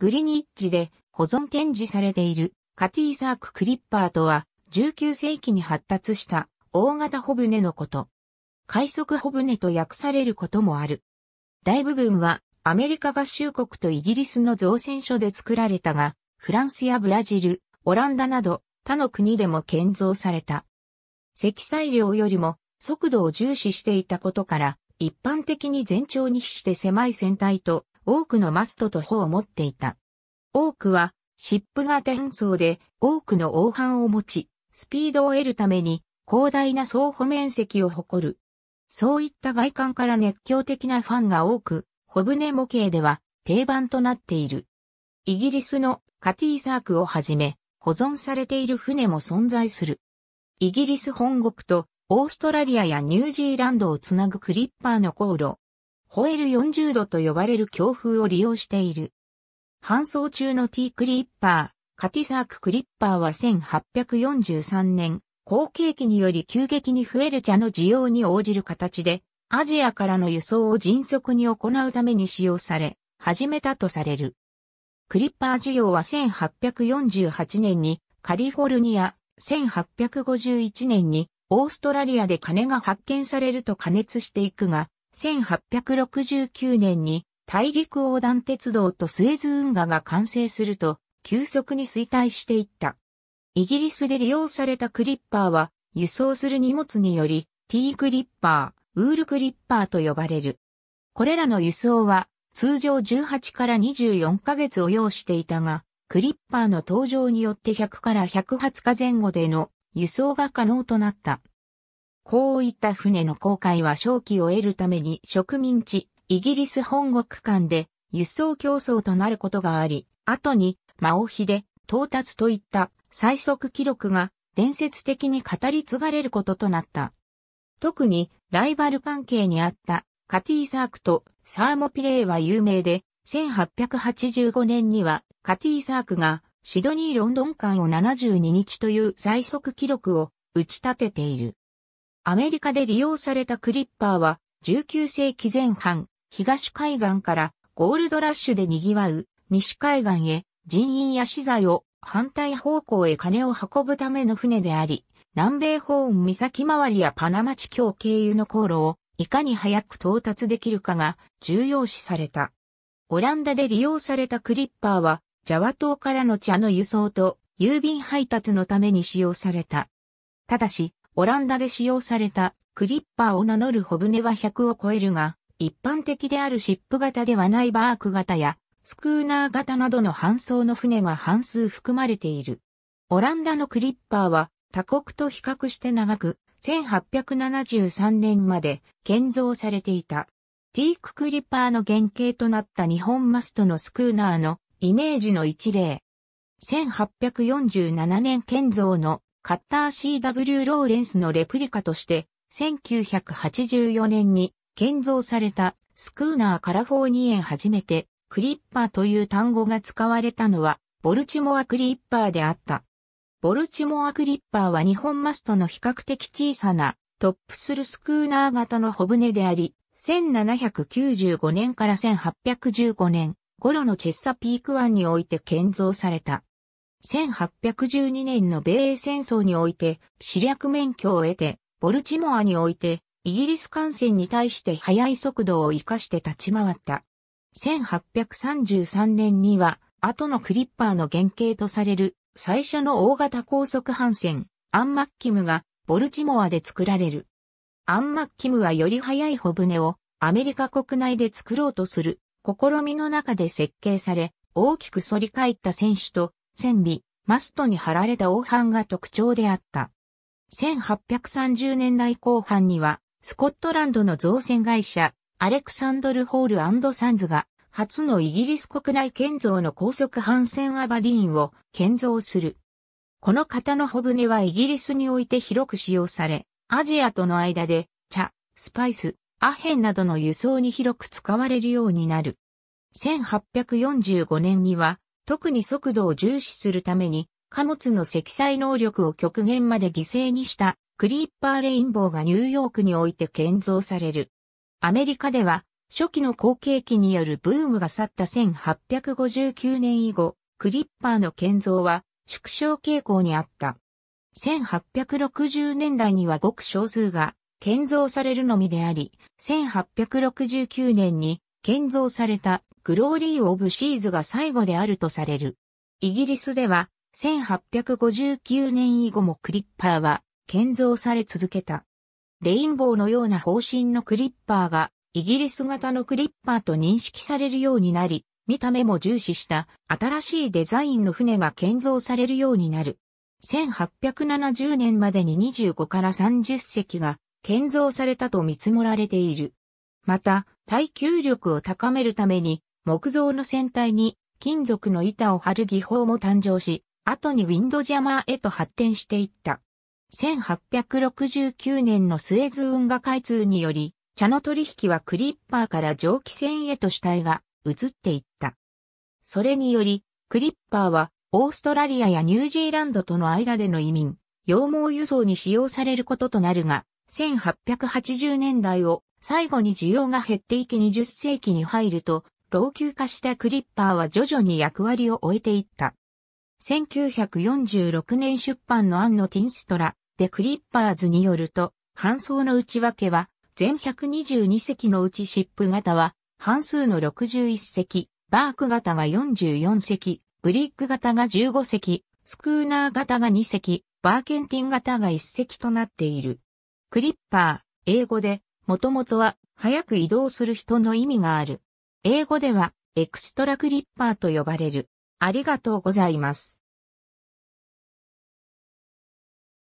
グリニッジで保存展示されているカティーサーク・クリッパーとは19世紀に発達した大型帆船のこと。快速帆船と訳されることもある。大部分はアメリカ合衆国とイギリスの造船所で作られたが、フランスやブラジル、オランダなど他の国でも建造された。積載量よりも速度を重視していたことから、一般的に全長に比して狭い船体と多くのマストと帆を持っていた。多くは、シップ型変装で多くの黄帆を持ち、スピードを得るために広大な双歩面積を誇る。そういった外観から熱狂的なファンが多く、小舟模型では定番となっている。イギリスのカティーサークをはじめ、保存されている船も存在する。イギリス本国とオーストラリアやニュージーランドをつなぐクリッパーの航路、ホエル40度と呼ばれる強風を利用している。搬送中の T クリッパー、カティサーククリッパーは1843年、後継機により急激に増える茶の需要に応じる形で、アジアからの輸送を迅速に行うために使用され、始めたとされる。クリッパー需要は1848年にカリフォルニア、1851年にオーストラリアで金が発見されると加熱していくが、1869年に大陸横断鉄道とスエズ運河が完成すると、急速に衰退していった。イギリスで利用されたクリッパーは、輸送する荷物により、T クリッパー、ウールクリッパーと呼ばれる。これらの輸送は、通常18から24ヶ月を要していたが、クリッパーの登場によって100から108日前後での輸送が可能となった。こういった船の航海は正気を得るために植民地、イギリス本国間で輸送競争となることがあり、後に、マオヒで、到達といった最速記録が伝説的に語り継がれることとなった。特にライバル関係にあったカティーサークとサーモピレーは有名で、1885年にはカティーサークがシドニー・ロンドン間を72日という最速記録を打ち立てている。アメリカで利用されたクリッパーは、19世紀前半、東海岸からゴールドラッシュで賑わう西海岸へ人員や資材を反対方向へ金を運ぶための船であり、南米ホーン岬周りやパナマ地境経由の航路をいかに早く到達できるかが重要視された。オランダで利用されたクリッパーは、ジャワ島からの茶の輸送と郵便配達のために使用された。ただし、オランダで使用されたクリッパーを名乗る小舟は100を超えるが、一般的であるシップ型ではないバーク型やスクーナー型などの搬送の船が半数含まれている。オランダのクリッパーは他国と比較して長く、1873年まで建造されていた。ティーククリッパーの原型となった日本マストのスクーナーのイメージの一例。1847年建造のカッター CW ローレンスのレプリカとして、1984年に建造されたスクーナーカラフォーニエン初めて、クリッパーという単語が使われたのは、ボルチモアクリッパーであった。ボルチモアクリッパーは日本マストの比較的小さなトップするスクーナー型の小舟であり、1795年から1815年頃のチェッサピーク湾において建造された。1812年の米英戦争において、死略免許を得て、ボルチモアにおいて、イギリス艦船に対して速い速度を活かして立ち回った。1833年には、後のクリッパーの原型とされる、最初の大型高速艦船、アンマッキムが、ボルチモアで作られる。アンマッキムはより速い帆船を、アメリカ国内で作ろうとする、試みの中で設計され、大きく反り返った船首と船尾、マストに貼られた黄斑が特徴であった。1830年代後半には、スコットランドの造船会社、アレクサンドル・ホールサンズが、初のイギリス国内建造の高速帆船アバディーンを建造する。この型の帆船はイギリスにおいて広く使用され、アジアとの間で、茶、スパイス、アヘンなどの輸送に広く使われるようになる。1845年には、特に速度を重視するために、貨物の積載能力を極限まで犠牲にしたクリーパーレインボーがニューヨークにおいて建造される。アメリカでは初期の後継機によるブームが去った1859年以後、クリッパーの建造は縮小傾向にあった。1860年代にはごく少数が建造されるのみであり、1869年に建造されたグローリー・オブ・シーズが最後であるとされる。イギリスでは、1859年以後もクリッパーは建造され続けた。レインボーのような方針のクリッパーがイギリス型のクリッパーと認識されるようになり、見た目も重視した新しいデザインの船が建造されるようになる。1870年までに25から30隻が建造されたと見積もられている。また、耐久力を高めるために木造の船体に金属の板を貼る技法も誕生し、後にウィンドジャマーへと発展していった。1869年のスエズ運河開通により、茶の取引はクリッパーから蒸気船へと主体が移っていった。それにより、クリッパーはオーストラリアやニュージーランドとの間での移民、羊毛輸送に使用されることとなるが、1880年代を最後に需要が減っていき20世紀に入ると、老朽化したクリッパーは徐々に役割を終えていった。1946年出版のアンのティンストラでクリッパーズによると、搬送の内訳は、全122隻のうちシップ型は、半数の61隻、バーク型が44隻、ブリック型が15隻、スクーナー型が2隻、バーケンティン型が1隻となっている。クリッパー、英語で、もともとは、早く移動する人の意味がある。英語ではエクストラクリッパーと呼ばれる。ありがとうございます。